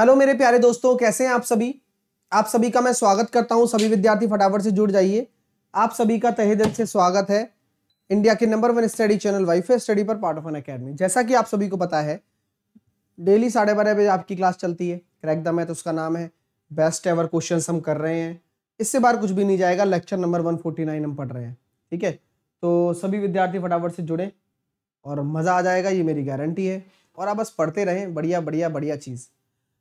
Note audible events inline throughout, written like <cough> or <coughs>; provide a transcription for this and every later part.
Hello मेरे प्यारे दोस्तों कैसे हैं आप सभी आप सभी का मैं स्वागत करता हूं सभी विद्यार्थी फटाफट से जुड़ जाइए आप सभी का तहे दिल से स्वागत है इंडिया के number one study channel WiFi study पर पार्ट ऑफ एन अकेडमी जैसा कि आप सभी को पता है डेली साढ़े बारह बजे आपकी क्लास चलती है क्रैक द मैथ तो उसका नाम है बेस्ट एवर क्वेश्चन हम कर रहे हैं इससे बार कुछ भी नहीं जाएगा लेक्चर नंबर वन हम पढ़ रहे हैं ठीक है तो सभी विद्यार्थी फटाफट से जुड़े और मज़ा आ जाएगा ये मेरी गारंटी है और आप बस पढ़ते रहें बढ़िया बढ़िया बढ़िया चीज़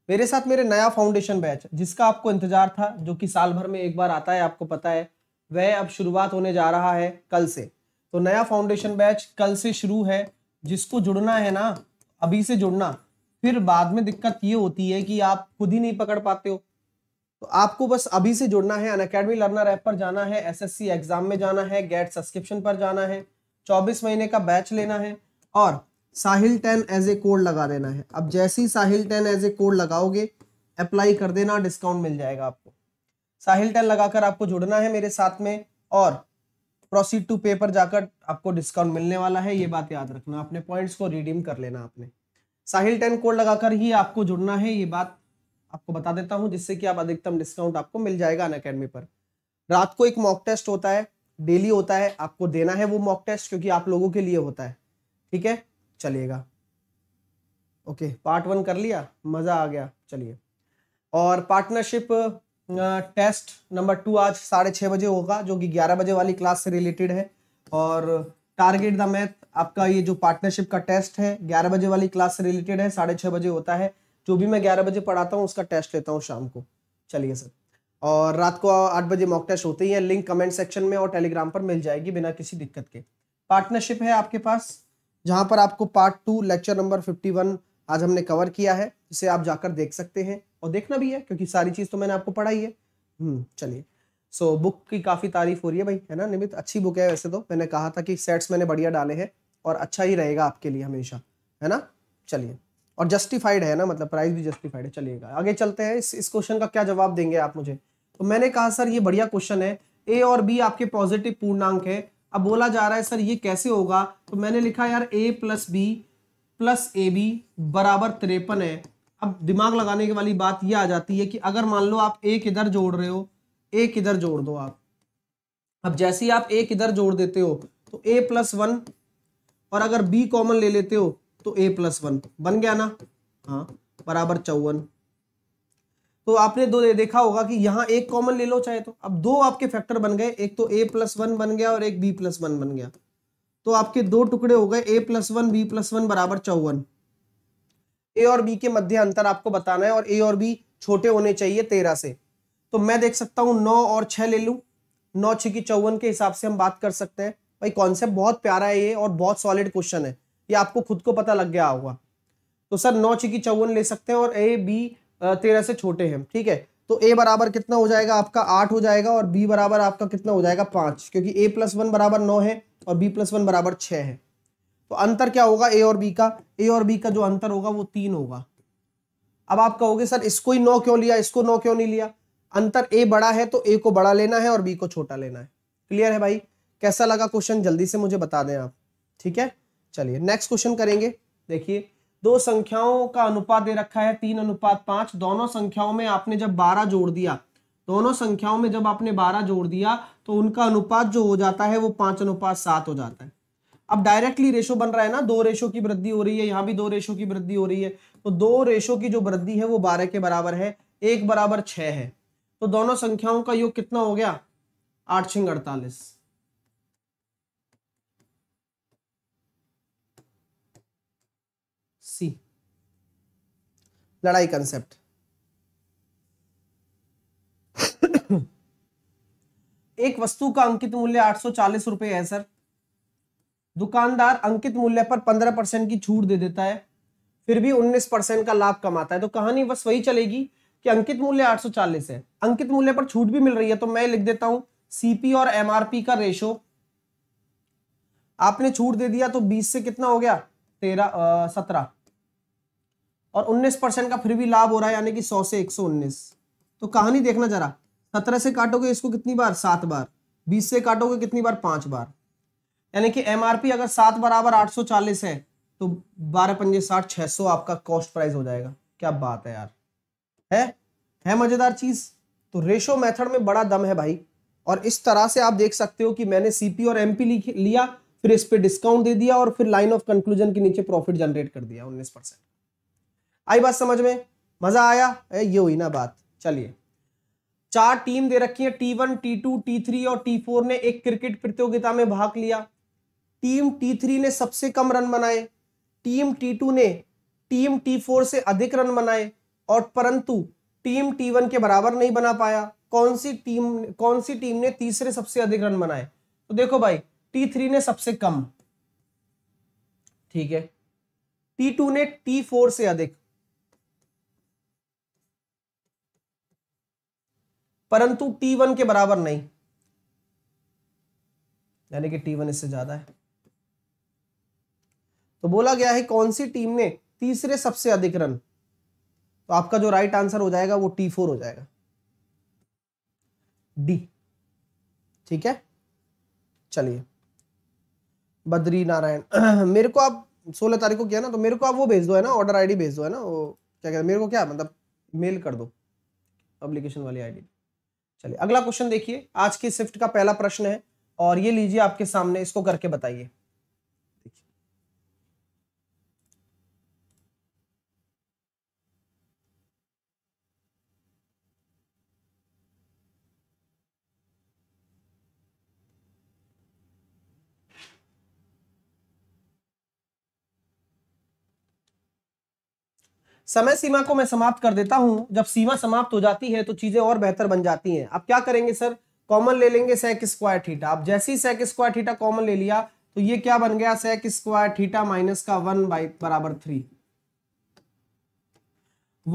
मेरे साथ मेरे नया फाउंडेशन बैच जिसका आपको इंतजार था जो कि साल भर में एक बार आता है आपको पता है वह अब शुरुआत होने जा रहा है कल से तो नया फाउंडेशन बैच कल से शुरू है जिसको जुड़ना है ना अभी से जुड़ना फिर बाद में दिक्कत ये होती है कि आप खुद ही नहीं पकड़ पाते हो तो आपको बस अभी से जुड़ना है अन अकेडमी लर्नर ऐप पर जाना है एसएससी एग्जाम में जाना है गेट सब्सक्रिप्शन पर जाना है 24 महीने का बैच लेना है और Sahil ten as a code लगा देना है अब जैसे ही Sahil ten as a code लगाओगे अप्लाई कर देना डिस्काउंट मिल जाएगा आपको साहिल टेन लगाकर आपको जुड़ना है मेरे साथ में और प्रोसीड टू पे पर जाकर आपको डिस्काउंट मिलने वाला है ये बात याद रखना अपने पॉइंट्स को रिडीम कर लेना आपने साहिल टेन कोड लगाकर ही आपको जुड़ना है ये बात आपको बता देता हूँ जिससे कि आप अधिकतम डिस्काउंट आपको मिल जाएगा अन अकेडमी पर रात को एक मॉक टेस्ट होता है डेली होता है आपको देना है वो मॉक टेस्ट क्योंकि आप लोगों के लिए होता है ठीक है चलेगा ओके पार्ट वन कर लिया मज़ा आ गया चलिए और पार्टनरशिप टेस्ट नंबर टू आज साढ़े छः बजे होगा जो कि ग्यारह बजे वाली क्लास से रिलेटेड है और टारगेट द मैथ आपका ये जो पार्टनरशिप का टेस्ट है ग्यारह बजे वाली क्लास से रिलेटेड है साढ़े छः बजे होता है जो भी मैं ग्यारह बजे पढ़ाता हूँ उसका टेस्ट लेता हूँ शाम को चलिए सर और रात को आठ बजे मॉक टेस्ट होते ही है लिंक कमेंट सेक्शन में और टेलीग्राम पर मिल जाएगी बिना किसी दिक्कत के पार्टनरशिप है आपके पास जहां पर आपको part two lecture number fifty one आज हमने कवर किया है इसे आप जाकर देख सकते हैं और देखना भी है क्योंकि सारी चीज़ तो मैंने आपको पढ़ाई है हम्म, चलिए सो so, बुक की काफ़ी तारीफ हो रही है भाई है ना निमित अच्छी बुक है वैसे तो मैंने कहा था कि सेट्स मैंने बढ़िया डाले हैं और अच्छा ही रहेगा आपके लिए हमेशा है ना चलिए और जस्टिफाइड है ना मतलब प्राइस भी जस्टिफाइड है चलिएगा आगे चलते हैं इस इस क्वेश्चन का क्या जवाब देंगे आप मुझे तो मैंने कहा सर ये बढ़िया क्वेश्चन है ए और बी आपके पॉजिटिव पूर्णांक है अब बोला जा रहा है सर ये कैसे होगा तो मैंने लिखा यार A plus B plus A B बराबर तिरपन है अब दिमाग लगाने की वाली बात यह आ जाती है कि अगर मान लो आप ए किधर जोड़ रहे हो ए किधर जोड़ दो आप अब जैसे ही आप ए किधर जोड़ देते हो तो ए प्लस वन और अगर बी कॉमन ले लेते हो तो ए प्लस वन बन गया ना हाँ बराबर चौवन तो आपने दो देखा होगा कि यहाँ एक कॉमन ले लो चाहे तो अब दो आपके फैक्टर बन गए एक तो ए प्लस वन बन गया और एक बी प्लस वन बन गया तो आपके दो टुकड़े हो गए A plus one B plus one बराबर चौवन ए और बी के मध्य अंतर आपको बताना है और ए और बी छोटे होने चाहिए तेरह से तो मैं देख सकता हूँ नौ और छः ले लू नौ छ की चौवन के हिसाब से हम बात कर सकते हैं भाई कॉन्सेप्ट बहुत प्यारा है ये और बहुत सॉलिड क्वेश्चन है ये आपको खुद को पता लग गया होगा तो सर नौ छ की चौवन ले सकते हैं और ए बी तेरह से छोटे हैं ठीक है तो ए बराबर कितना हो जाएगा आपका आठ हो जाएगा और बी बराबर आपका कितना हो जाएगा पांच क्योंकि ए प्लस वन बराबर नौ है और बी प्लस वन बराबर छह है तो अंतर क्या होगा ए और बी का ए और बी का जो अंतर होगा वो तीन होगा अब आप कहोगे सर इसको ही नौ क्यों लिया इसको नौ क्यों नहीं लिया अंतर ए बड़ा है तो ए को बड़ा लेना है और बी को छोटा लेना है क्लियर है भाई कैसा लगा क्वेश्चन जल्दी से मुझे बता दें आप ठीक है चलिए नेक्स्ट क्वेश्चन करेंगे देखिए दो संख्याओं का अनुपात दे रखा है तीन अनुपात पांच दोनों संख्याओं में आपने जब बारह जोड़ दिया दोनों संख्याओं में जब आपने बारह जोड़ दिया तो उनका अनुपात जो हो जाता है वो पांच अनुपात सात हो जाता है अब डायरेक्टली रेशो बन रहा है ना दो रेशो की वृद्धि हो रही है यहाँ भी दो रेशो की वृद्धि हो रही है तो दो रेशो की जो वृद्धि है वो बारह के बराबर है एक बराबर छह है तो दोनों संख्याओं का योग कितना हो गया आठ छिंग अड़तालीस सी लड़ाई कंसेप्ट <coughs> एक वस्तु का अंकित मूल्य आठ सौ चालीस रुपए है सर दुकानदार अंकित मूल्य पर पंद्रह परसेंट की छूट दे देता है फिर भी उन्नीस परसेंट का लाभ कमाता है तो कहानी बस वही चलेगी कि अंकित मूल्य आठ सौ चालीस है अंकित मूल्य पर छूट भी मिल रही है तो मैं लिख देता हूं सीपी और एमआरपी का रेशो आपने छूट दे दिया तो बीस से कितना हो गया तेरह सत्रह और 19 परसेंट का फिर भी लाभ हो रहा है यानी कि 100 से 119 तो कहानी देखना जरा 17 से काटोगे इसको कितनी बार सात बार 20 से काटोगे कितनी बार पांच बार यानी कि एम अगर सात बराबर आठ है तो बारह पंजे साठ छह सौ आपका कॉस्ट प्राइस हो जाएगा क्या बात है यार है है मजेदार चीज तो रेशो मेथड में बड़ा दम है भाई और इस तरह से आप देख सकते हो कि मैंने सीपी और एमपी लिया फिर इस पर डिस्काउंट दे दिया और फिर लाइन ऑफ कंक्लूजन के नीचे प्रॉफिट जनरेट कर दिया उन्नीस परसेंट आई बात समझ में मज़ा आया ए, ये हुई ना बात चलिए चार टीम दे रखी है T one T two T three और टी फोर ने एक क्रिकेट प्रतियोगिता में भाग लिया टीम टी थ्री ने सबसे कम रन बनाए टीम टी टू ने टीम टी फोर से अधिक रन बनाए और परंतु टीम टी वन के बराबर नहीं बना पाया कौन सी टीम कौन सी टीम ने तीसरे सबसे अधिक रन बनाए तो देखो भाई टी थ्री ने सबसे कम ठीक है टी टू ने टी फोर से अधिक परंतु टी वन के बराबर नहीं यानी कि टी वन इससे ज्यादा है तो बोला गया है कौन सी टीम ने तीसरे सबसे अधिक रन तो आपका जो राइट आंसर हो जाएगा वो टी फोर हो जाएगा डी ठीक है चलिए बद्री नारायण <clears throat> मेरे को आप सोलह तारीख को किया ना तो मेरे को आप वो भेज दो है ना ऑर्डर आईडी भेज दो है ना वो क्या कहते हैं मेरे को क्या मतलब मेल कर दो पब्लिकेशन वाली आईडी चलिए अगला क्वेश्चन देखिए आज की शिफ्ट का पहला प्रश्न है और ये लीजिए आपके सामने इसको करके बताइए समय सीमा को मैं समाप्त कर देता हूं जब सीमा समाप्त हो जाती है तो चीजें और बेहतर बन जाती हैं अब क्या करेंगे सर कॉमन ले लेंगे सेक स्क्वायर थीटा अब जैसे ही सेक स्क्वायर थीटा कॉमन ले लिया तो ये क्या बन गया सेक स्क्वायर थीटा माइनस का वन बाई बराबर three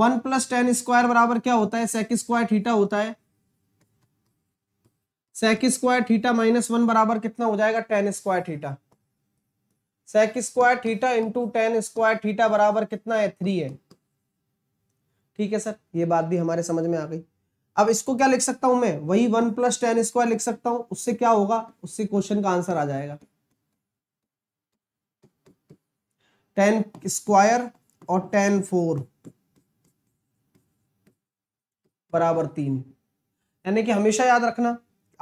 one plus tan square बराबर क्या होता है सेक स्क्वायर थीटा होता है sec square theta minus one बराबर कितना हो जाएगा tan square theta sec square theta into tan square theta बराबर कितना है थ्री है ठीक है सर ये बात भी हमारे समझ में आ गई अब इसको क्या लिख सकता हूं मैं वही वन प्लस टेन स्क्वायर लिख सकता हूं उससे क्या होगा उससे क्वेश्चन का आंसर आ जाएगा टेन स्क्वायर और टेन फोर बराबर तीन यानी कि हमेशा याद रखना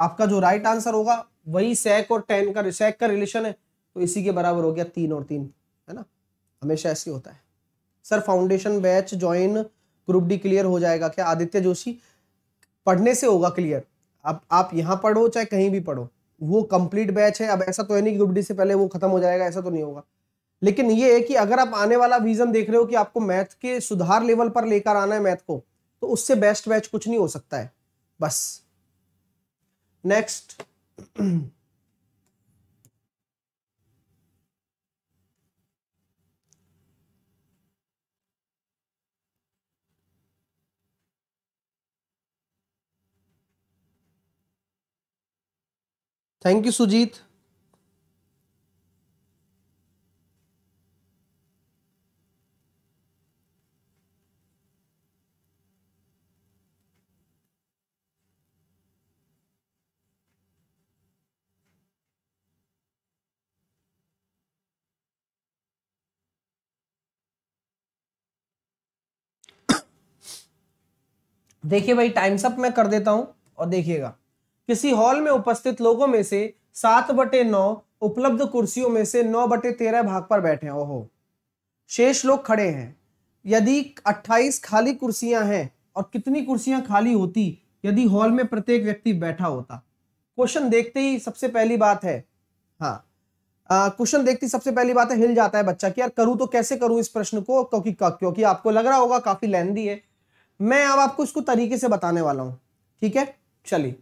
आपका जो राइट आंसर होगा वही सेक और टेन का सेक का रिलेशन है तो इसी के बराबर हो गया तीन और तीन है ना हमेशा ऐसे होता है sir foundation batch join group D clear हो जाएगा क्या आदित्य जोशी पढ़ने से होगा क्लियर अब आप यहाँ पढ़ो चाहे कहीं भी पढ़ो वो कंप्लीट बैच है अब ऐसा तो है नहीं ग्रुप डी से पहले वो खत्म हो जाएगा ऐसा तो नहीं होगा लेकिन ये है कि अगर आप आने वाला विजन देख रहे हो कि आपको मैथ के सुधार लेवल पर लेकर आना है मैथ को तो उससे बेस्ट बैच कुछ नहीं हो सकता है बस नेक्स्ट थैंक यू सुजीत देखिए भाई टाइम्स अप मैं कर देता हूं और देखिएगा किसी हॉल में उपस्थित लोगों में से सात बटे नौ उपलब्ध कुर्सियों में से नौ बटे तेरह भाग पर बैठे हो हो शेष लोग खड़े हैं यदि अट्ठाईस खाली कुर्सियां हैं और कितनी कुर्सियां खाली होती यदि हॉल में प्रत्येक व्यक्ति बैठा होता क्वेश्चन देखते ही सबसे पहली बात है हाँ क्वेश्चन देखते ही सबसे पहली बात है हिल जाता है बच्चा कि यार करूं तो कैसे करूं इस प्रश्न को क्योंकि क्योंकि आपको लग रहा होगा काफी लेंदी है मैं अब आपको इसको तरीके से बताने वाला हूं ठीक है चलिए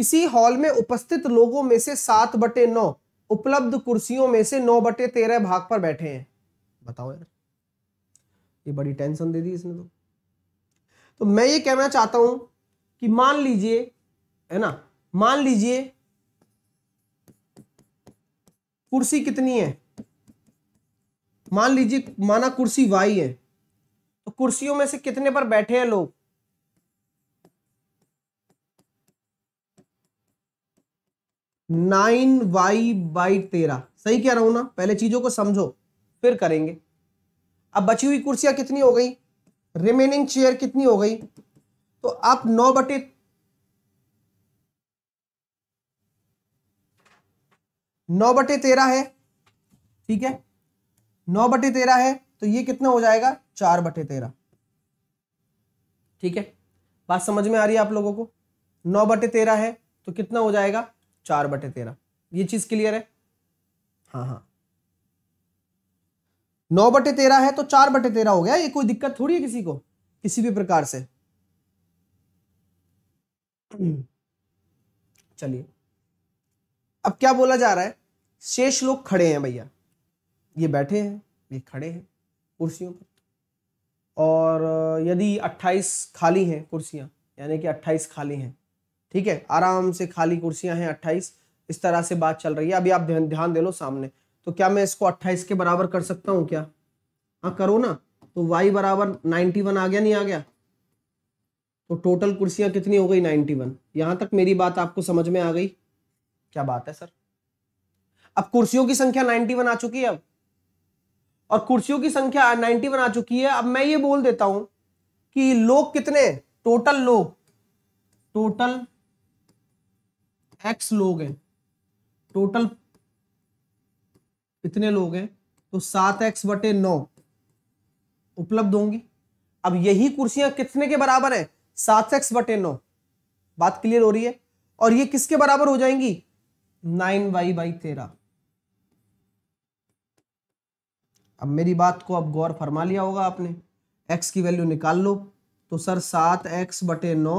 किसी हॉल में उपस्थित लोगों में से सात बटे नौ उपलब्ध कुर्सियों में से नौ बटे तेरह भाग पर बैठे हैं बताओ यार ये बड़ी टेंशन दे दी इसने तो तो मैं ये कहना चाहता हूं कि मान लीजिए है ना मान लीजिए कुर्सी कितनी है मान लीजिए माना कुर्सी वाई है तो कुर्सियों में से कितने पर बैठे हैं लोग नाइन वाई बाई तेरह सही कह रहा हूं ना पहले चीजों को समझो फिर करेंगे अब बची हुई कुर्सियां कितनी हो गई रिमेनिंग चेयर कितनी हो गई तो आप नौ बटे नौ बटे तेरह है ठीक है नौ बटे तेरह है तो ये कितना हो जाएगा चार बटे तेरह ठीक है बात समझ में आ रही है आप लोगों को नौ बटे तेरह है तो कितना हो जाएगा चार बटे तेरह ये चीज क्लियर है हाँ हाँ नौ बटे तेरह है तो चार बटे तेरह हो गया ये कोई दिक्कत थोड़ी है किसी को किसी भी प्रकार से चलिए अब क्या बोला जा रहा है शेष लोग खड़े हैं भैया ये बैठे हैं ये खड़े हैं कुर्सियों पर और यदि 28 खाली हैं कुर्सियां यानी कि 28 खाली हैं ठीक है आराम से खाली कुर्सियां हैं अट्ठाईस इस तरह से बात चल रही है अभी आप ध्यान दे लो सामने तो क्या मैं इसको अट्ठाईस के बराबर कर सकता हूँ क्या हाँ करो ना तो वाई बराबर नाइन्टी वन आ गया नहीं आ गया तो टोटल कुर्सियां कितनी हो गई नाइन्टी वन यहां तक मेरी बात आपको समझ में आ गई क्या बात है सर अब कुर्सियों की संख्या नाइन्टी वन आ चुकी है अब और कुर्सियों की संख्या नाइन्टी वन आ चुकी है अब मैं ये बोल देता हूं कि लोग कितने टोटल लोग टोटल एक्स लोग हैं टोटल कितने लोग हैं तो सात एक्स बटे नौ उपलब्ध होंगी अब यही कुर्सियां कितने के बराबर है सात एक्स बटे नौ बात क्लियर हो रही है और ये किसके बराबर हो जाएंगी नाइन वाई बाई तेरह अब मेरी बात को अब गौर फरमा लिया होगा आपने एक्स की वैल्यू निकाल लो तो सर सात एक्स बटे नौ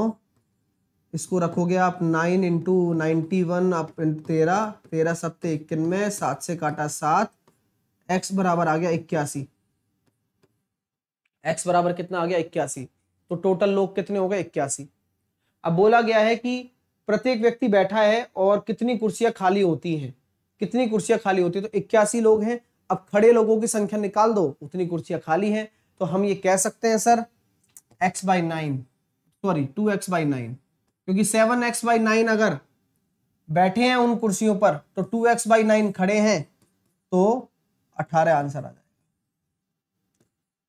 इसको रखोगे आप नाइन इंटू नाइन्टी वन आप तेरह तेरह सत्ते इक्यानवे सात से काटा सात एक्स बराबर आ गया इक्यासी एक्स बराबर कितना आ गया इक्यासी तो टोटल लोग कितने हो गए इक्यासी अब बोला गया है कि प्रत्येक व्यक्ति बैठा है और कितनी कुर्सियां खाली होती हैं कितनी कुर्सियां खाली होती है तो इक्यासी लोग हैं अब खड़े लोगों की संख्या निकाल दो उतनी कुर्सियां खाली हैं तो हम ये कह सकते हैं sir x by nine sorry two x by nine क्योंकि सेवन एक्स बाई नाइन अगर बैठे हैं उन कुर्सियों पर तो टू एक्स बाई नाइन खड़े हैं तो अठारह आंसर आ जाएगा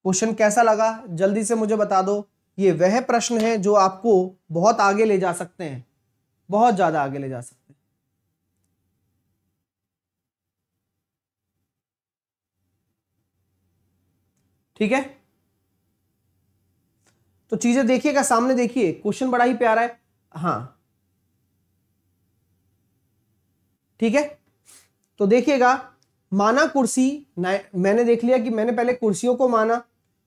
क्वेश्चन कैसा लगा जल्दी से मुझे बता दो ये वह प्रश्न है जो आपको बहुत आगे ले जा सकते हैं बहुत ज्यादा आगे ले जा सकते हैं ठीक है तो चीजें देखिएगा सामने देखिए क्वेश्चन बड़ा ही प्यारा है हाँ ठीक है तो देखिएगा माना कुर्सी मैंने देख लिया कि मैंने पहले कुर्सियों को माना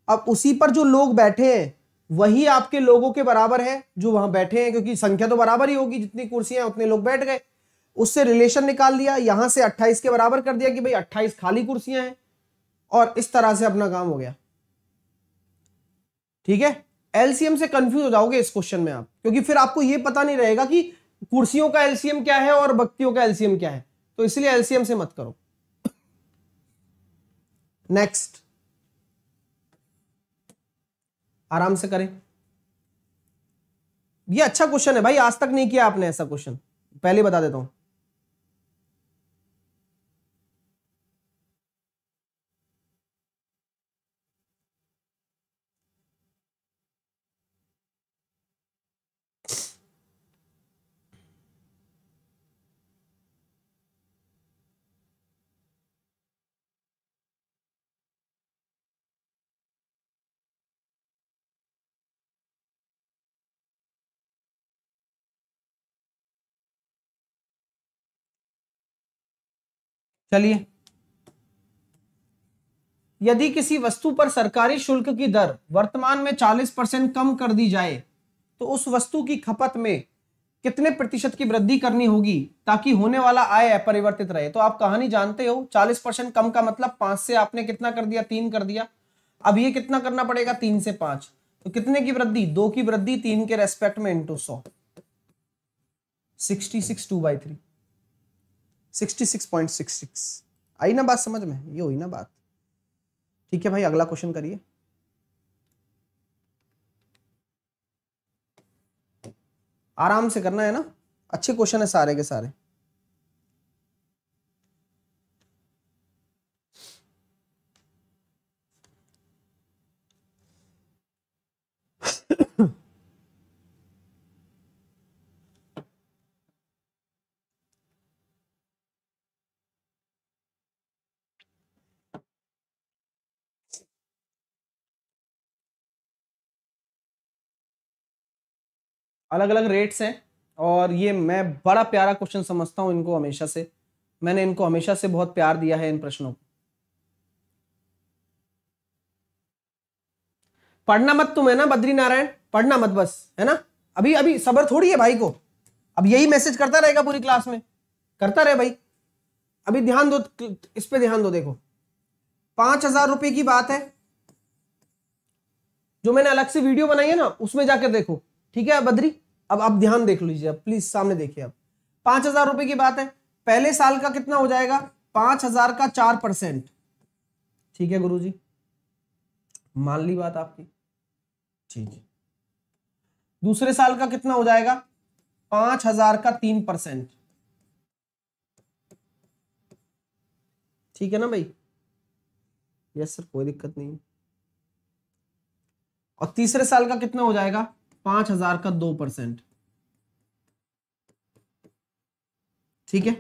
अब उसी पर जो लोग बैठे हैं वही आपके लोगों के बराबर है जो वहां बैठे हैं क्योंकि संख्या तो बराबर ही होगी जितनी कुर्सियां उतने लोग बैठ गए उससे रिलेशन निकाल दिया यहां से 28 के बराबर कर दिया कि भाई 28 खाली कुर्सियां हैं और इस तरह से अपना काम हो गया ठीक है एलसीएम से कंफ्यूज हो जाओगे इस क्वेश्चन में आप क्योंकि फिर आपको यह पता नहीं रहेगा कि कुर्सियों का एलसीएम क्या है और बक्तियों का एलसीएम क्या है तो इसलिए एलसीएम से मत करो नेक्स्ट आराम से करें ये अच्छा क्वेश्चन है भाई आज तक नहीं किया आपने ऐसा क्वेश्चन पहले बता देता हूं चलिए यदि किसी वस्तु पर सरकारी शुल्क की दर वर्तमान में 40 परसेंट कम कर दी जाए तो उस वस्तु की खपत में कितने प्रतिशत की वृद्धि करनी होगी ताकि होने वाला आय अपरिवर्तित रहे तो आप कहानी जानते हो 40 परसेंट कम का मतलब पांच से आपने कितना कर दिया तीन कर दिया अब ये कितना करना पड़ेगा तीन से पांच तो कितने की वृद्धि दो की वृद्धि तीन के रेस्पेक्ट में इंटू सौ sixty six two by three 66.66 आई ना बात समझ में ये हुई ना बात ठीक है भाई अगला क्वेश्चन करिए आराम से करना है ना अच्छे क्वेश्चन है सारे के सारे अलग अलग रेट्स हैं और ये मैं बड़ा प्यारा क्वेश्चन समझता हूँ इनको हमेशा से मैंने इनको हमेशा से बहुत प्यार दिया है इन प्रश्नों को पढ़ना मत तुम है ना बद्री नारायण पढ़ना मत बस है ना अभी अभी सबर थोड़ी है भाई को अब यही मैसेज करता रहेगा पूरी क्लास में करता रहे भाई अभी ध्यान दो इस पे ध्यान दो देखो पांच हजार रुपए की बात है जो मैंने अलग से वीडियो बनाई है ना उसमें जाकर देखो ठीक है बद्री अब आप ध्यान देख लीजिए अब प्लीज सामने देखिए अब पांच हजार रुपए की बात है पहले साल का कितना हो जाएगा पांच हजार का चार परसेंट ठीक है गुरुजी मान ली बात आपकी ठीक है दूसरे साल का कितना हो जाएगा पांच हजार का तीन परसेंट ठीक है ना भाई यस सर कोई दिक्कत नहीं और तीसरे साल का कितना हो जाएगा पांच हजार का दो परसेंट ठीक है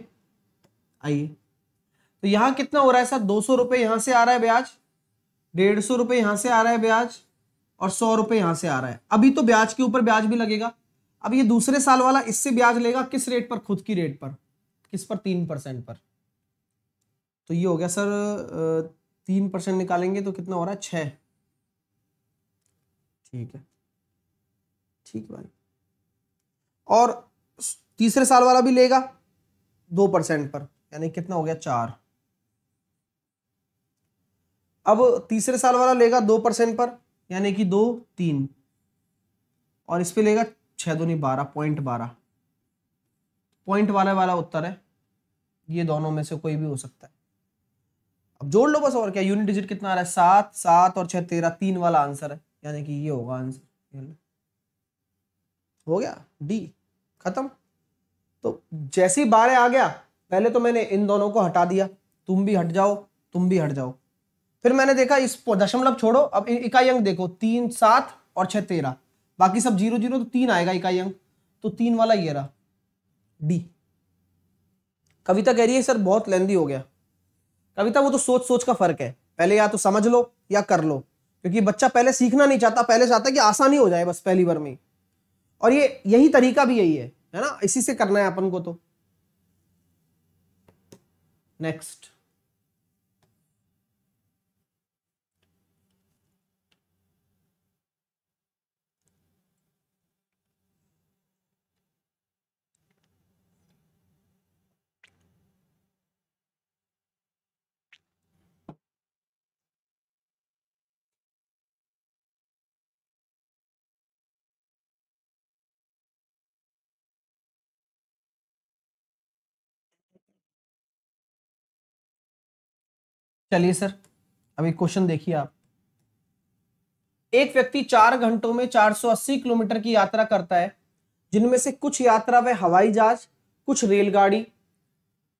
आइए तो यहां कितना हो रहा है सर दो सौ रुपए यहां से आ रहा है ब्याज डेढ़ सौ रुपए यहां से आ रहा है ब्याज और सौ रुपए यहां से आ रहा है अभी तो ब्याज के ऊपर ब्याज भी लगेगा अब ये दूसरे साल वाला इससे ब्याज लेगा किस रेट पर खुद की रेट पर किस पर तीन परसेंट पर तो ये हो गया सर तीन परसेंट निकालेंगे तो कितना हो रहा है छ ठीक है ठीक भाई और तीसरे साल वाला भी लेगा दो परसेंट पर यानी कितना हो गया चार अब तीसरे साल वाला लेगा दो परसेंट पर यानी कि दो तीन और इस पर लेगा छह नहीं बारह पॉइंट बारह पॉइंट वाले वाला उत्तर है ये दोनों में से कोई भी हो सकता है अब जोड़ लो बस और क्या यूनिट डिजिट कितना आ रहा है सात सात और छह तेरह तीन वाला आंसर है यानी कि ये होगा आंसर हो गया डी खत्म तो जैसे ही बारह आ गया पहले तो मैंने इन दोनों को हटा दिया तुम भी हट जाओ तुम भी हट जाओ फिर मैंने देखा इस दशमलव छोड़ो अब इकाई अंक देखो तीन सात और छह तेरह बाकी सब जीरो जीरो तो तीन आएगा इकाई अंक तो तीन वाला ये रहा डी कविता कह रही है सर बहुत लेंदी हो गया कविता वो तो सोच सोच का फर्क है पहले या तो समझ लो या कर लो क्योंकि बच्चा पहले सीखना नहीं चाहता पहले चाहता कि आसानी हो जाए बस पहली बार में और ये यही तरीका भी यही है है ना इसी से करना है अपन को तो नेक्स्ट चलिए सर अभी क्वेश्चन देखिए आप एक व्यक्ति चार घंटों में 480 किलोमीटर की यात्रा करता है जिनमें से कुछ यात्रा वह हवाई जहाज कुछ रेलगाड़ी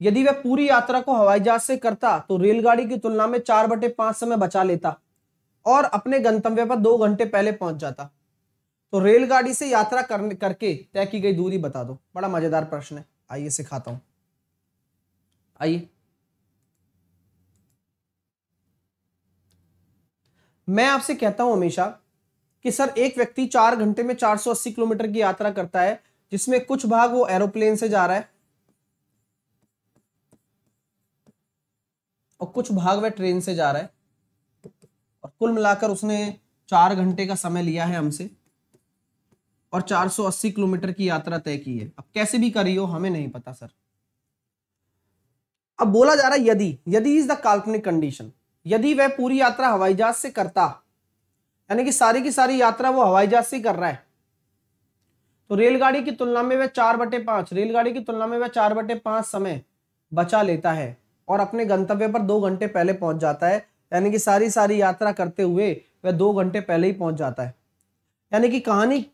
यदि वह पूरी यात्रा को हवाई जहाज से करता तो रेलगाड़ी की तुलना में चार बटे पांच समय बचा लेता और अपने गंतव्य पर दो घंटे पहले पहुंच जाता तो रेलगाड़ी से यात्रा करने करके तय की गई दूरी बता दो बड़ा मजेदार प्रश्न है आइए सिखाता हूं आइए मैं आपसे कहता हूं हमेशा कि सर एक व्यक्ति चार घंटे में 480 किलोमीटर की यात्रा करता है जिसमें कुछ भाग वो एरोप्लेन से जा रहा है और कुछ भाग वह ट्रेन से जा रहा है और कुल मिलाकर उसने चार घंटे का समय लिया है हमसे और 480 किलोमीटर की यात्रा तय की है अब कैसे भी करी हो हमें नहीं पता सर अब बोला जा रहा है यदि यदि इज द काल्पनिक कंडीशन यदि वह पूरी यात्रा हवाई जहाज से करता यानी कि सारी की सारी यात्रा वो हवाई जहाज से कर रहा है तो रेलगाड़ी की तुलना में वह चार बटे पांच रेलगाड़ी की तुलना में वह चार बटे पांच समय बचा लेता है और अपने गंतव्य पर दो घंटे पहले पहुंच जाता है यानी कि सारी सारी यात्रा करते हुए वह दो घंटे पहले ही पहुंच जाता है यानी कि कहानी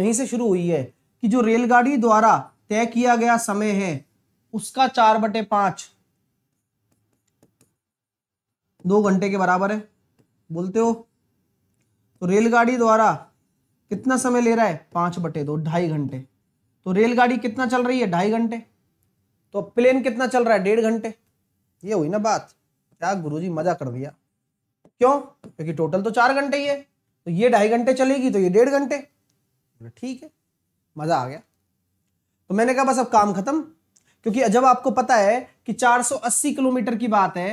यहीं से शुरू हुई है कि जो रेलगाड़ी द्वारा तय किया गया समय है उसका चार बटे पांच दो घंटे के बराबर है बोलते हो तो रेलगाड़ी द्वारा कितना समय ले रहा है पांच बटे दो ढाई घंटे तो रेलगाड़ी कितना चल रही है ढाई घंटे तो प्लेन कितना चल रहा है डेढ़ घंटे ये हुई ना बात क्या गुरुजी मजा कर दिया क्यों क्योंकि टोटल तो चार घंटे ही है तो ये ढाई घंटे चलेगी तो ये डेढ़ घंटे ठीक है मजा आ गया तो मैंने कहा बस अब काम खत्म क्योंकि जब आपको पता है कि 480 किलोमीटर की बात है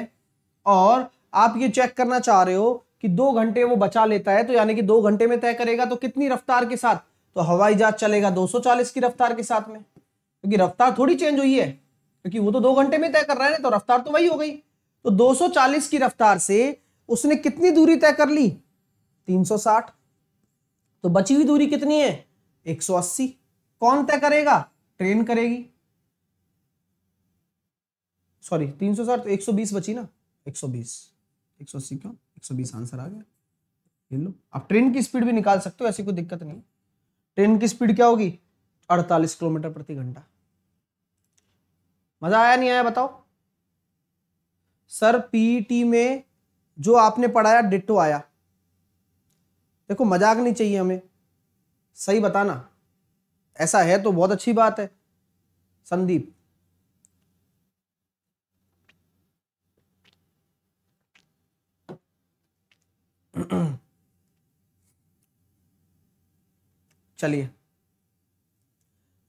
और आप ये चेक करना चाह रहे हो कि दो घंटे वो बचा लेता है तो यानी कि दो घंटे में तय करेगा तो कितनी रफ्तार के साथ तो हवाई जहाज चलेगा 240 की रफ्तार के साथ में क्योंकि तो रफ्तार थोड़ी चेंज हुई है क्योंकि वो तो दो घंटे में तय कर रहा है ना तो रफ्तार तो वही हो गई तो 240 की रफ्तार से उसने कितनी दूरी तय कर ली 360 तो बची हुई दूरी कितनी है 180 कौन तय करेगा ट्रेन करेगी सॉरी तीन सौ तो बची ना एक एक सौ अस्सी क्यों एक सौ बीस आंसर आ गया ले लो आप ट्रेन की स्पीड भी निकाल सकते हो ऐसी कोई दिक्कत नहीं ट्रेन की स्पीड क्या होगी अड़तालीस किलोमीटर प्रति घंटा मजा आया नहीं आया बताओ सर पीटी में जो आपने पढ़ाया डिटो आया देखो मजाक नहीं चाहिए हमें सही बताना ऐसा है तो बहुत अच्छी बात है संदीप चलिए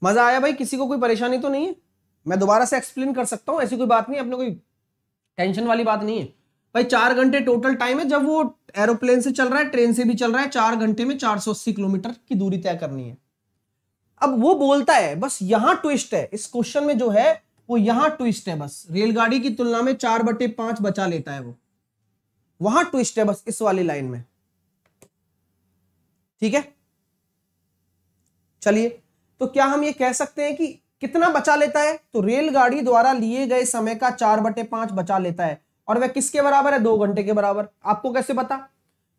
मजा आया भाई किसी को कोई परेशानी तो नहीं है मैं दोबारा से एक्सप्लेन कर सकता हूँ ऐसी कोई बात नहीं अपने कोई टेंशन वाली बात नहीं है भाई चार घंटे टोटल टाइम है जब वो एरोप्लेन से चल रहा है ट्रेन से भी चल रहा है चार घंटे में 480 किलोमीटर की दूरी तय करनी है अब वो बोलता है बस यहां ट्विस्ट है इस क्वेश्चन में जो है वो यहां ट्विस्ट है बस रेलगाड़ी की तुलना में चार बटे पांच बचा लेता है वो वहां ट्विस्ट है बस इस वाली लाइन में ठीक है चलिए तो क्या हम ये कह सकते हैं कि कितना बचा लेता है तो रेलगाड़ी द्वारा लिए गए समय का चार बटे पांच बचा लेता है और वह किसके बराबर है दो घंटे के बराबर आपको कैसे पता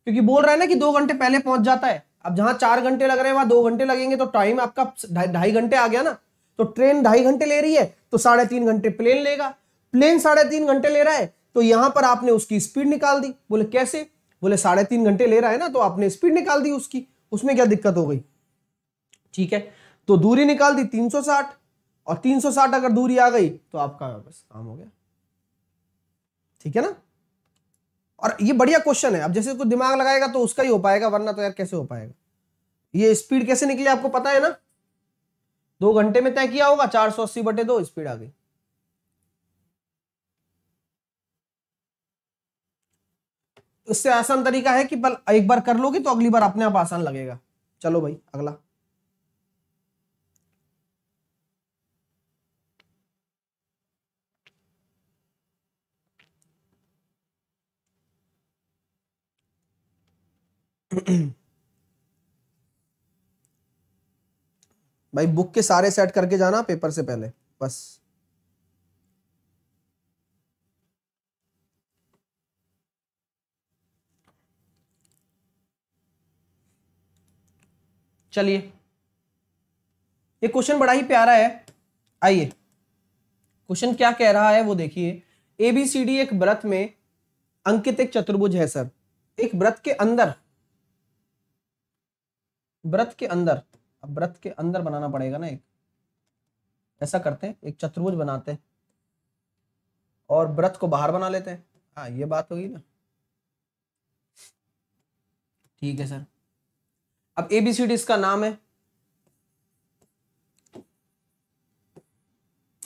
क्योंकि बोल रहा है ना कि दो घंटे पहले पहुंच जाता है अब जहां चार घंटे लग रहे हैं वहां दो घंटे लगेंगे तो टाइम आपका ढाई घंटे आ गया ना तो ट्रेन ढाई घंटे ले रही है तो साढ़े तीन घंटे प्लेन लेगा प्लेन साढ़े तीन घंटे ले रहा है तो यहां पर आपने उसकी स्पीड निकाल दी बोले कैसे बोले साढ़े तीन घंटे ले रहा है ना तो आपने स्पीड निकाल दी उसकी उसमें क्या दिक्कत हो गई ठीक है तो दूरी निकाल दी 360 और 360 अगर दूरी आ गई तो आपका बस काम हो गया ठीक है ना और ये बढ़िया क्वेश्चन है अब जैसे कोई दिमाग लगाएगा तो उसका ही हो पाएगा वरना तो यार कैसे हो पाएगा ये स्पीड कैसे निकली आपको पता है ना दो घंटे में तय किया होगा चार सौ अस्सी बटे दो स्पीड आ गई इससे आसान तरीका है कि एक बार कर लोगे तो अगली बार अपने आप आसान लगेगा चलो भाई अगला <clears throat> भाई बुक के सारे सेट करके जाना पेपर से पहले बस चलिए ये क्वेश्चन बड़ा ही प्यारा है आइए क्वेश्चन क्या कह रहा है वो देखिए एबीसीडी एक व्रत में अंकित एक चतुर्भुज है सर एक व्रत के अंदर व्रत के अंदर अब व्रत के अंदर बनाना पड़ेगा ना एक ऐसा करते हैं एक चतुर्भुज बनाते हैं और व्रत को बाहर बना लेते हैं हाँ ये बात होगी ना ठीक है सर अब एबीसीडी इसका नाम है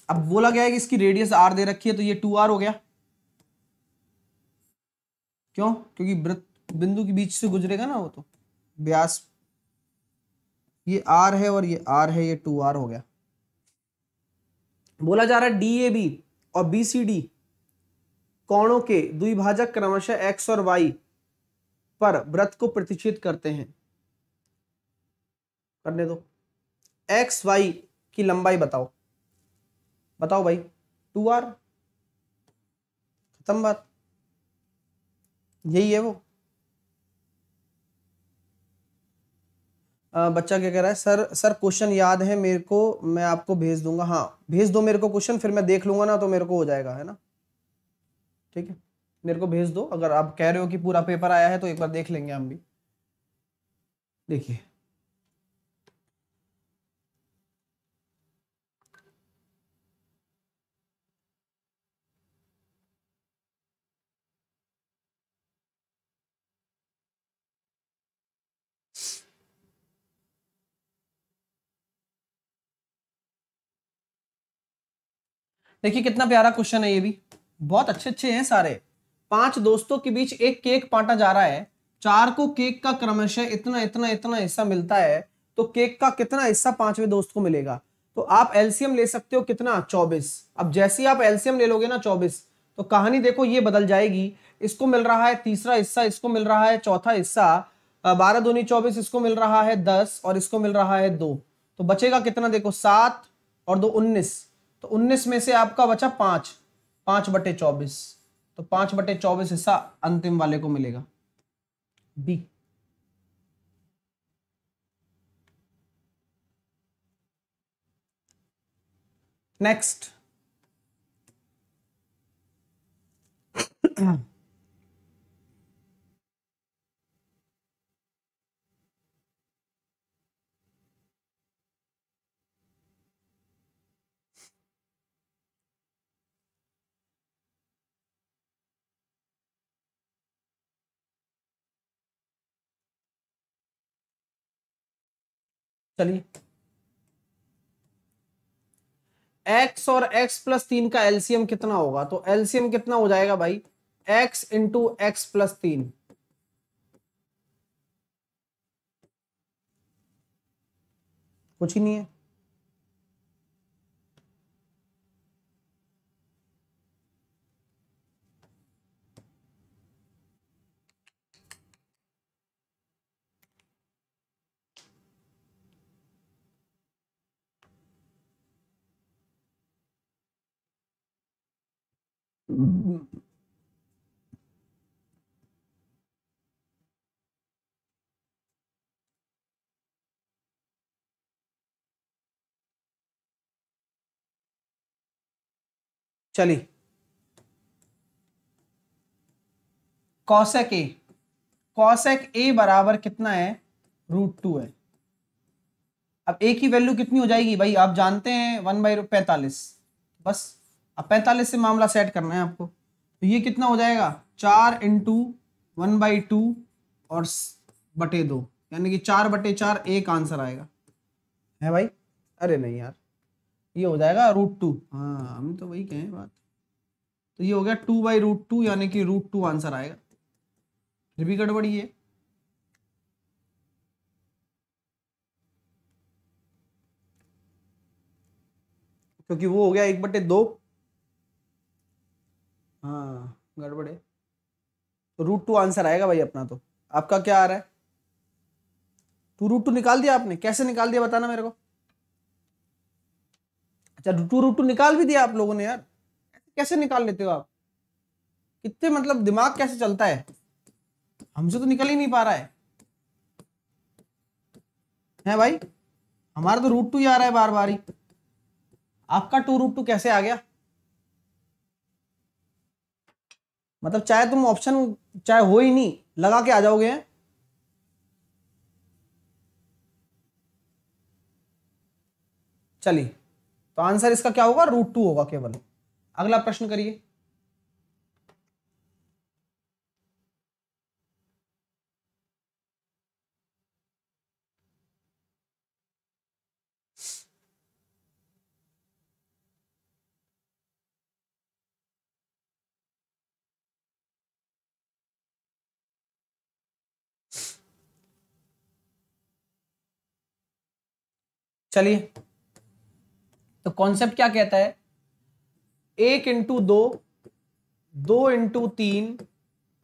अब बोला गया है कि इसकी रेडियस आर दे रखी है तो ये टू आर हो गया क्यों क्योंकि वृत्त बिंदु के बीच से गुजरेगा ना वो तो व्यास ये आर है और ये आर है ये टू आर हो गया बोला जा रहा है डी ए बी और बी सी डी कोणों के द्विभाजक क्रमशः एक्स और वाई पर व्रत को प्रतिष्ठित करते हैं करने दो एक्स वाई की लंबाई बताओ बताओ भाई टू आर खत्म बात यही है वो बच्चा क्या कह रहा है सर सर क्वेश्चन याद है मेरे को मैं आपको भेज दूंगा हाँ भेज दो मेरे को क्वेश्चन फिर मैं देख लूंगा ना तो मेरे को हो जाएगा है ना ठीक है मेरे को भेज दो अगर आप कह रहे हो कि पूरा पेपर आया है तो एक बार देख लेंगे हम भी देखिए देखिए कितना प्यारा क्वेश्चन है ये भी बहुत अच्छे अच्छे हैं सारे पांच दोस्तों के बीच एक केक बांटा जा रहा है चार को केक का क्रमशः इतना इतना इतना हिस्सा मिलता है तो केक का कितना हिस्सा पांचवें दोस्त को मिलेगा तो आप एलसीएम ले सकते हो कितना चौबीस अब जैसे ही आप एलसीएम ले लोगे ना चौबीस तो कहानी देखो ये बदल जाएगी इसको मिल रहा है तीसरा हिस्सा इसको मिल रहा है चौथा हिस्सा बारह दोनी चौबीस इसको मिल रहा है दस और इसको मिल रहा है दो तो बचेगा कितना देखो सात और दो उन्नीस तो उन्नीस में से आपका बचा पांच पांच बटे चौबीस तो पांच बटे चौबीस हिस्सा अंतिम वाले को मिलेगा बी नेक्स्ट चलिए x और x प्लस तीन का एल्सियम कितना होगा तो एल्सियम कितना हो जाएगा भाई x इंटू एक्स प्लस तीन कुछ ही नहीं है चलिए कौशक ए कौशक ए बराबर कितना है रूट टू है अब ए की वैल्यू कितनी हो जाएगी भाई आप जानते हैं वन बाई पैंतालीस बस अब पैंतालीस से मामला सेट करना है आपको तो ये कितना हो जाएगा चार इंटू वन बाई टू और बटे दो यानी कि चार बटे चार एक आंसर आएगा है भाई अरे नहीं यार ये हो जाएगा रूट टू हाँ हम तो वही कहें बात तो ये हो गया टू बाई रूट टू यानी कि रूट टू आंसर आएगा फिर भी गड़बड़ी है क्योंकि वो हो गया एक बटे दो हाँ गड़बड़े तो रूट टू आंसर आएगा भाई अपना तो आपका क्या आ रहा है टू रूट टू निकाल दिया आपने कैसे निकाल दिया बताना मेरे को अच्छा टू रूट टू निकाल भी दिया आप लोगों ने यार कैसे निकाल लेते हो आप कितने मतलब दिमाग कैसे चलता है हमसे तो निकल ही नहीं पा रहा है है भाई हमारा तो रूट टू ही आ रहा है बार बार ही आपका टू रूट टू कैसे आ गया मतलब चाहे तुम ऑप्शन चाहे हो ही नहीं लगा के आ जाओगे चलिए तो आंसर इसका क्या होगा रूट टू होगा केवल अगला प्रश्न करिए चलिए तो कॉन्सेप्ट क्या कहता है एक इंटू दो दो इंटू तीन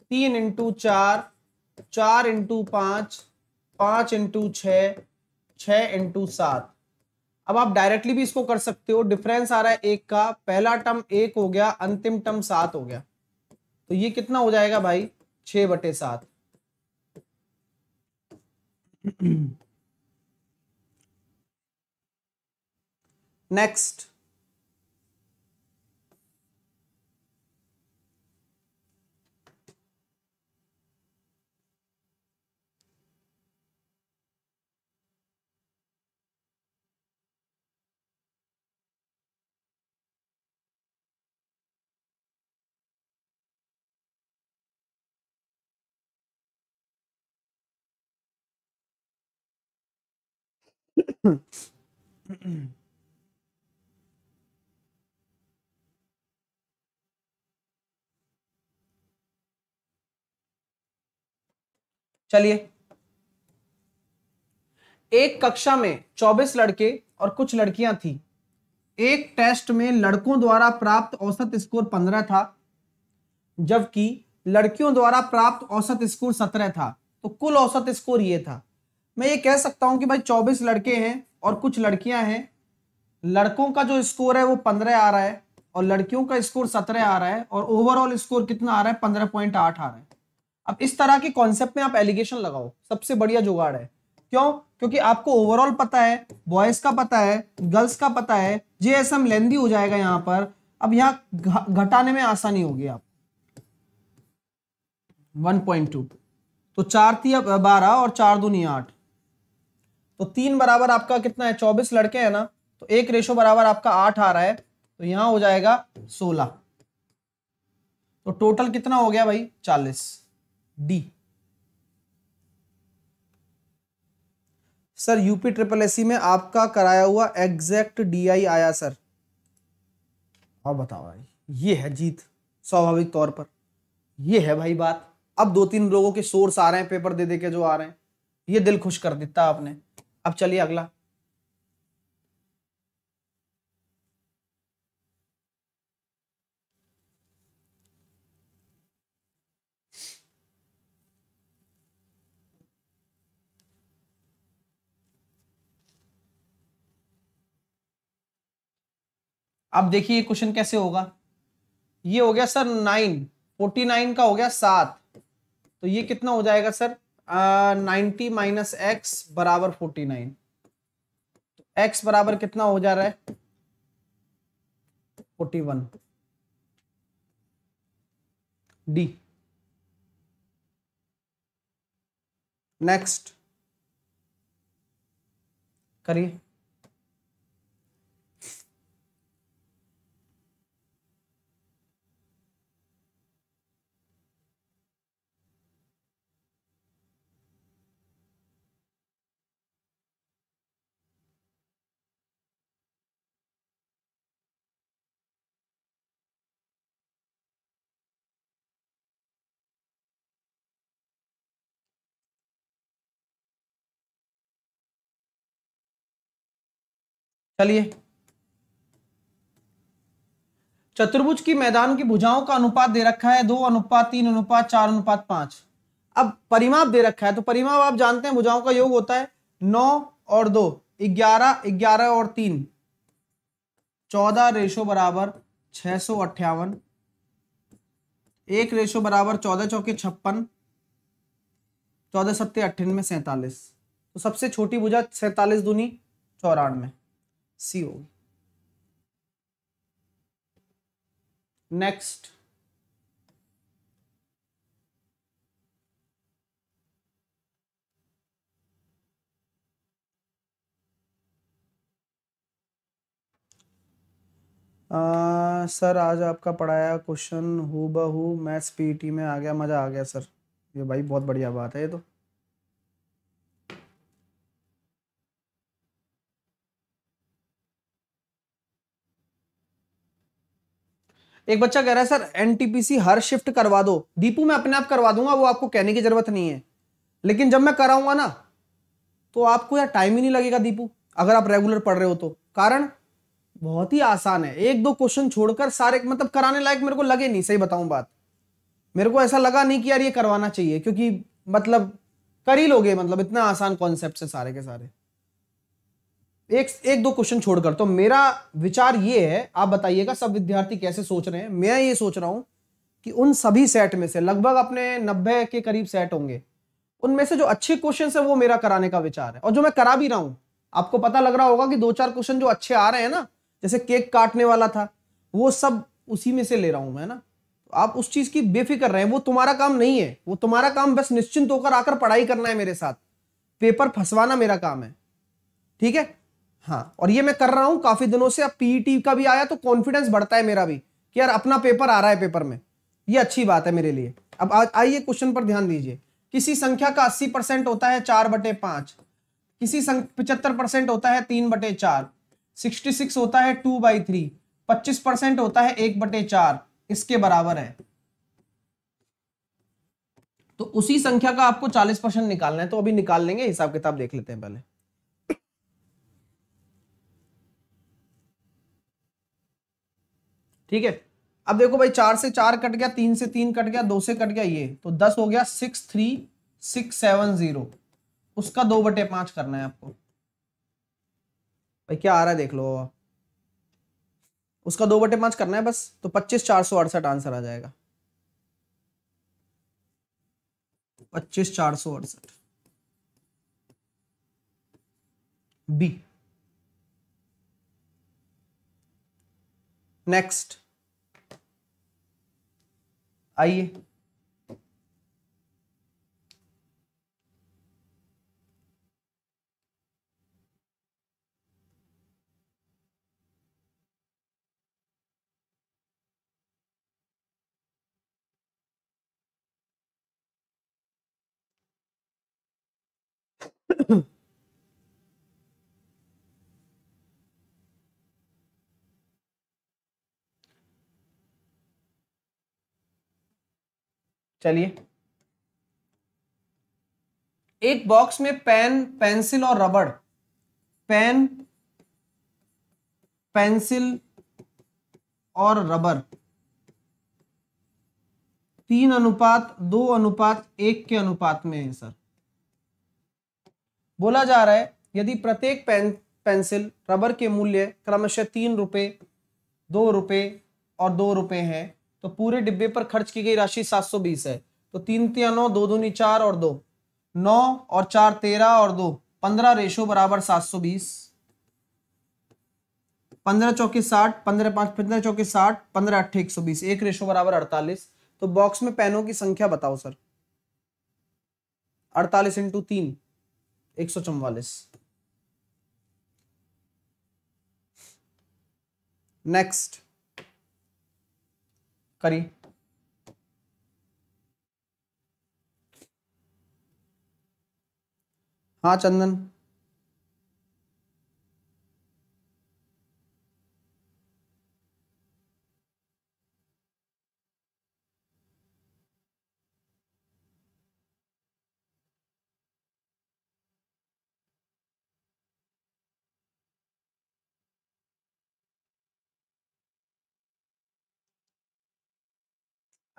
तीन इंटू चार चार इंटू पांच पांच इंटू छ छ इंटू सात अब आप डायरेक्टली भी इसको कर सकते हो डिफरेंस आ रहा है एक का पहला टर्म एक हो गया अंतिम टर्म सात हो गया तो ये कितना हो जाएगा भाई छ बटे सात Next, <clears throat> चलिए एक कक्षा में 24 लड़के और कुछ लड़कियां थी एक टेस्ट में लड़कों द्वारा प्राप्त औसत स्कोर 15 था जबकि लड़कियों द्वारा प्राप्त औसत स्कोर 17 था तो कुल औसत स्कोर ये था मैं ये कह सकता हूं कि भाई 24 लड़के हैं और कुछ लड़कियां हैं लड़कों का जो स्कोर है वो 15 आ रहा है और लड़कियों का स्कोर 17 आ रहा है और ओवरऑल स्कोर कितना आ रहा है पंद्रह आ रहा है अब इस तरह के कॉन्सेप्ट में आप एलिगेशन लगाओ सबसे बढ़िया जुगाड़ है क्यों क्योंकि आपको ओवरऑल पता है बॉयज का पता है गर्ल्स का पता है जे एस एम लेंदी हो जाएगा यहां पर अब यहां घटाने में आसानी होगी आप 1.2 तो चार थी बारह और चार दूनी आठ तो तीन बराबर आपका कितना है चौबीस लड़के हैं ना तो एक रेशो बराबर आपका आठ आ रहा है तो यहां हो जाएगा सोलह तो टोटल कितना हो गया भाई चालीस D sir UP triple S में आपका कराया हुआ एग्जैक्ट डीआई आया सर और बताओ भाई ये है जीत स्वाभाविक तौर पर ये है भाई बात अब दो तीन लोगों के सोर्स आ रहे हैं पेपर दे दे के जो आ रहे हैं ये दिल खुश कर देता आपने अब चलिए अगला अब देखिए क्वेश्चन कैसे होगा ये हो गया सर नाइन फोर्टी नाइन का हो गया सात तो ये कितना हो जाएगा सर नाइन्टी माइनस एक्स बराबर फोर्टी नाइन एक्स बराबर कितना हो जा रहा है फोर्टी वन डी नेक्स्ट करिए चलिए चतुर्भुज की मैदान की भुजाओं का अनुपात दे रखा है दो अनुपात तीन अनुपात चार अनुपात पांच अब परिमाप दे रखा है तो परिमाप आप जानते हैं भुजाओं का योग होता है नौ और दो ग्यारह ग्यारह और तीन चौदह रेशो बराबर छह सौ अट्ठावन एक रेशो बराबर चौदह चौके छप्पन चौदह सत्ते अट्ठानवे सैतालीस तो सबसे छोटी भुजा सैतालीस दूनी चौरानवे CO. नेक्स्ट सर आज आपका पढ़ाया क्वेश्चन हु बहू मैथ्स पीटी में आ गया मज़ा आ गया सर ये भाई बहुत बढ़िया बात है ये तो एक बच्चा कह रहा है सर एनटीपीसी हर शिफ्ट करवा दो दीपू मैं अपने आप करवा दूंगा वो आपको कहने की जरूरत नहीं है लेकिन जब मैं कराऊंगा ना तो आपको यार टाइम ही नहीं लगेगा दीपू अगर आप रेगुलर पढ़ रहे हो तो कारण बहुत ही आसान है एक दो क्वेश्चन छोड़कर सारे मतलब कराने लायक मेरे को लगे नहीं सही बताऊं बात मेरे को ऐसा लगा नहीं कि यार ये करवाना चाहिए क्योंकि मतलब कर ही लोगे मतलब इतना आसान कॉन्सेप्ट है सारे के सारे एक एक दो क्वेश्चन छोड़ कर तो मेरा विचार ये है आप बताइएगा सब विद्यार्थी कैसे सोच रहे हैं मैं ये सोच रहा हूं कि उन सभी सेट में से लगभग अपने नब्बे के करीब सेट होंगे उनमें से जो अच्छे क्वेश्चन है वो मेरा कराने का विचार है और जो मैं करा भी रहा हूं आपको पता लग रहा होगा कि दो चार क्वेश्चन जो अच्छे आ रहे हैं ना जैसे केक काटने वाला था वो सब उसी में से ले रहा हूं मैं ना आप उस चीज की बेफिक्र रहे हैं वो तुम्हारा काम नहीं है वो तुम्हारा काम बस निश्चिंत होकर आकर पढ़ाई करना है मेरे साथ पेपर फंसवाना मेरा काम है ठीक है हाँ और ये मैं कर रहा हूं काफी दिनों से अब पीईटी e का भी आया तो कॉन्फिडेंस बढ़ता है मेरा भी कि यार अपना पेपर आ रहा है पेपर में ये अच्छी बात है मेरे लिए अब आइए क्वेश्चन पर ध्यान दीजिए किसी संख्या का अस्सी परसेंट होता है चार बटे पांच किसी पिचहत्तर परसेंट होता है तीन बटे चार सिक्सटी सिक्स होता है टू बाई थ्री पच्चीस परसेंट होता है एक बटे चार इसके बराबर है तो उसी संख्या का आपको चालीस परसेंट निकालना है तो अभी निकाल लेंगे हिसाब किताब देख लेते हैं पहले ठीक है अब देखो भाई चार से चार कट गया तीन से तीन कट गया दो से कट गया ये तो दस हो गया six three six seven zero उसका दो बटे पांच करना है आपको भाई क्या आ रहा है देख लो उसका दो बटे पांच करना है बस तो पच्चीस चार सौ अड़सठ आंसर आ जाएगा पच्चीस चार सौ अड़सठ बी नेक्स्ट Aí चलिए एक बॉक्स में पेन पेंसिल और रबड़ पेन पेंसिल और रबर तीन अनुपात दो अनुपात एक के अनुपात में है सर बोला जा रहा है यदि प्रत्येक पेन पेंसिल रबर के मूल्य क्रमशः तीन रुपये दो रुपये और दो रुपये हैं तो पूरे डिब्बे पर खर्च की गई राशि 720 है तो तीन तीन नौ दो दूनी चार और दो नौ और चार तेरह और दो पंद्रह रेशो बराबर सात सौ बीस पंद्रह चौके साठ पंद्रह पांच पंद्रह चौके साठ पंद्रह अट्ठे एक सौ बीस एक रेशो बराबर अड़तालीस तो बॉक्स में पेनों की संख्या बताओ सर अड़तालीस इंटू तीन एक सौ चौवालीस नेक्स्ट करी हाँ चंदन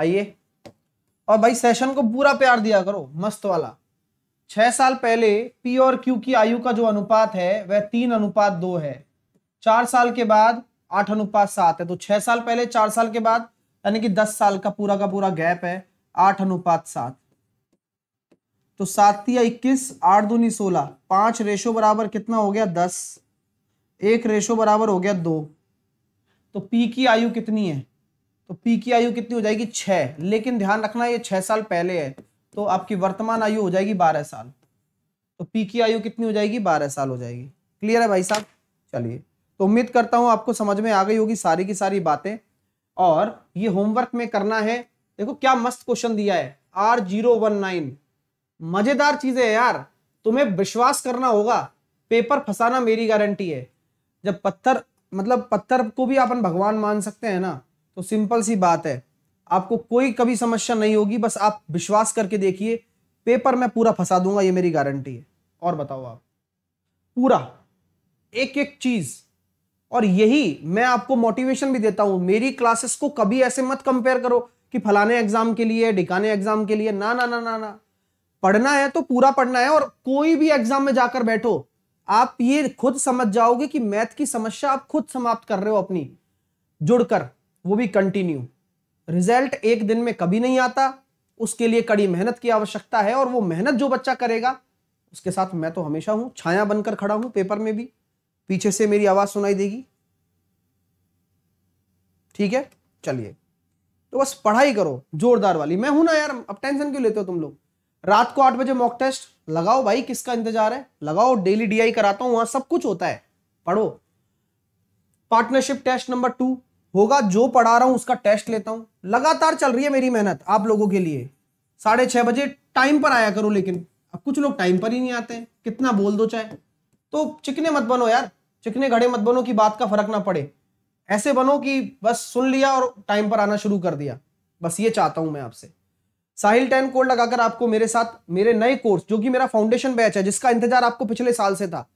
आइए और भाई सेशन को पूरा प्यार दिया करो मस्त वाला छह साल पहले पी और क्यू की आयु का जो अनुपात है वह तीन अनुपात दो है चार साल के बाद आठ अनुपात सात है तो छह साल पहले चार साल के बाद यानी कि दस साल का पूरा का पूरा गैप है आठ अनुपात सात तो सात या इक्कीस आठ दूनी सोलह पांच रेशो बराबर कितना हो गया दस एक रेशो बराबर हो गया दो तो पी की आयु कितनी है तो पी की आयु कितनी हो जाएगी छह लेकिन ध्यान रखना ये छह साल पहले है तो आपकी वर्तमान आयु हो जाएगी बारह साल तो पी की आयु कितनी हो जाएगी बारह साल हो जाएगी क्लियर है भाई साहब चलिए तो उम्मीद करता हूँ आपको समझ में आ गई होगी सारी की सारी बातें और ये होमवर्क में करना है देखो क्या मस्त क्वेश्चन दिया है आर जीरो वन नाइन मजेदार चीजें है यार तुम्हें विश्वास करना होगा पेपर फंसाना मेरी गारंटी है जब पत्थर मतलब पत्थर को भी अपन भगवान मान सकते हैं ना तो सिंपल सी बात है आपको कोई कभी समस्या नहीं होगी बस आप विश्वास करके देखिए पेपर मैं पूरा फंसा दूंगा ये मेरी गारंटी है और बताओ आप पूरा एक एक चीज और यही मैं आपको मोटिवेशन भी देता हूं मेरी क्लासेस को कभी ऐसे मत कंपेयर करो कि फलाने एग्जाम के लिए डिकाने एग्जाम के लिए ना ना ना ना ना पढ़ना है तो पूरा पढ़ना है और कोई भी एग्जाम में जाकर बैठो आप ये खुद समझ जाओगे कि मैथ की समस्या आप खुद समाप्त कर रहे हो अपनी जुड़कर वो भी कंटिन्यू रिजल्ट एक दिन में कभी नहीं आता उसके लिए कड़ी मेहनत की आवश्यकता है और वो मेहनत जो बच्चा करेगा उसके साथ मैं तो हमेशा हूं छाया बनकर खड़ा हूं पेपर में भी पीछे से मेरी आवाज सुनाई देगी ठीक है चलिए तो बस पढ़ाई करो जोरदार वाली मैं हूं ना यार अब टेंशन क्यों लेते हो तुम लोग रात को आठ बजे मॉक टेस्ट लगाओ भाई किसका इंतजार है लगाओ डेली डीआई कराता हूं वहां सब कुछ होता है पढ़ो पार्टनरशिप टेस्ट नंबर टू होगा जो पढ़ा रहा हूं उसका टेस्ट लेता हूं लगातार चल रही है मेरी मेहनत आप लोगों के लिए साढ़े छह बजे टाइम पर आया करो लेकिन अब कुछ लोग टाइम पर ही नहीं आते हैं कितना बोल दो चाहे तो चिकने मत बनो यार चिकने घड़े मत बनो की बात का फर्क ना पड़े ऐसे बनो कि बस सुन लिया और टाइम पर आना शुरू कर दिया बस ये चाहता हूं मैं आपसे साहिल टेन कोड लगाकर आपको मेरे साथ मेरे नए कोर्स जो कि मेरा फाउंडेशन बैच है जिसका इंतजार आपको पिछले साल से था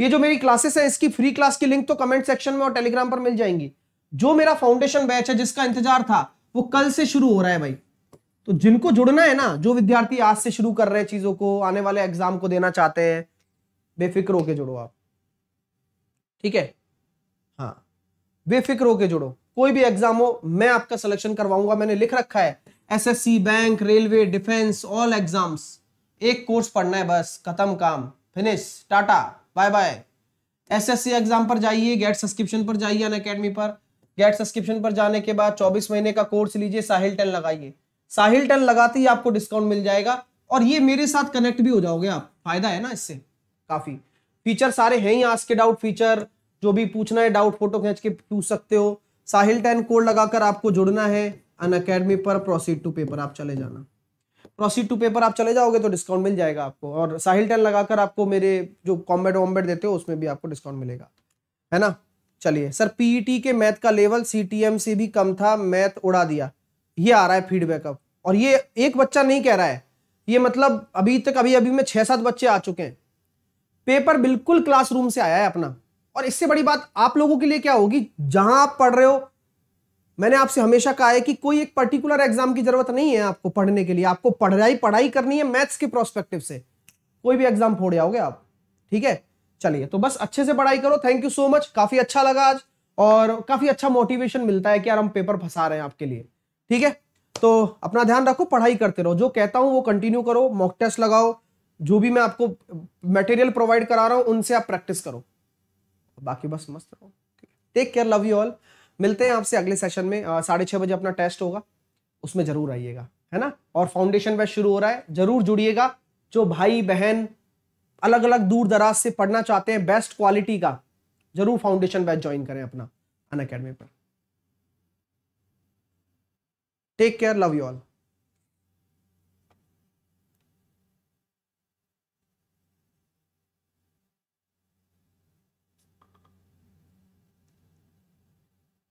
ये जो मेरी क्लासेस है इसकी फ्री क्लास की लिंक तो कमेंट सेक्शन में और टेलीग्राम पर मिल जाएंगी जो मेरा फाउंडेशन बैच है जिसका इंतजार था वो कल से शुरू हो रहा है भाई तो जिनको जुड़ना है ना जो विद्यार्थी आज से शुरू कर रहे हैं चीजों को आने वाले एग्जाम को देना चाहते हैं बेफिक्र होके जुड़ो आप ठीक है हाँ बेफिक्र होके जुड़ो कोई भी एग्जाम हो मैं आपका सिलेक्शन करवाऊंगा मैंने लिख रखा है SSC bank railway defence all exams एक कोर्स पढ़ना है बस खत्म काम finish tata bye bye SSC exam पर जाइए गेट सब्सक्रिप्शन पर जाइए अन पर गेट सब्सक्रिप्शन पर जाने के बाद 24 महीने का कोर्स लीजिए साहिल टेन लगाइए साहिल टेन लगाते ही आपको डिस्काउंट मिल जाएगा और ये मेरे साथ कनेक्ट भी हो जाओगे आप फायदा है ना इससे काफी फीचर सारे हैं ही आज के डाउट फीचर जो भी पूछना है डाउट फोटो खींच के पूछ सकते हो साहिल टेन कोड लगाकर आपको जुड़ना है अन अकेडमी पर प्रोसीड टू पेपर आप चले जाना प्रोसीड टू पेपर आप चले जाओगे तो डिस्काउंट मिल जाएगा आपको और साहिल टेन लगाकर आपको मेरे जो कॉम्बेट वॉम्बेट देते हो उसमें भी आपको डिस्काउंट मिलेगा है ना चलिए सर पीईटी e के मैथ का लेवल सीटीएम से भी कम था मैथ उड़ा दिया ये आ रहा है फीडबैक अब और ये एक बच्चा नहीं कह रहा है ये मतलब अभी तक अभी अभी में छह सात बच्चे आ चुके हैं पेपर बिल्कुल क्लासरूम से आया है अपना और इससे बड़ी बात आप लोगों के लिए क्या होगी जहां आप पढ़ रहे हो मैंने आपसे हमेशा कहा है कि कोई एक पर्टिकुलर एग्जाम की जरूरत नहीं है आपको पढ़ने के लिए आपको पढ़ाई पढ़ाई करनी है मैथ्स के प्रोस्पेक्टिव से कोई भी एग्जाम फोड़ जाओगे आप ठीक है चलिए तो बस अच्छे से पढ़ाई करो थैंक यू सो मच काफी अच्छा लगा आज और काफी अच्छा मोटिवेशन मिलता है कि यार हम पेपर फंसा रहे हैं आपके लिए ठीक है तो अपना ध्यान रखो पढ़ाई करते रहो जो कहता हूं वो कंटिन्यू करो मॉक टेस्ट लगाओ जो भी मैं आपको मटेरियल प्रोवाइड करा रहा हूँ उनसे आप प्रैक्टिस करो बाकी बस मस्त रहो take care love you all मिलते हैं आपसे अगले सेशन में साढ़े छह बजे अपना टेस्ट होगा उसमें जरूर आइएगा है ना और फाउंडेशन बैच शुरू हो रहा है जरूर जुड़िएगा जो भाई बहन अलग अलग दूर दराज से पढ़ना चाहते हैं बेस्ट क्वालिटी का जरूर फाउंडेशन बैच ज्वाइन करें अपना अन अकेडमी पर take care love you all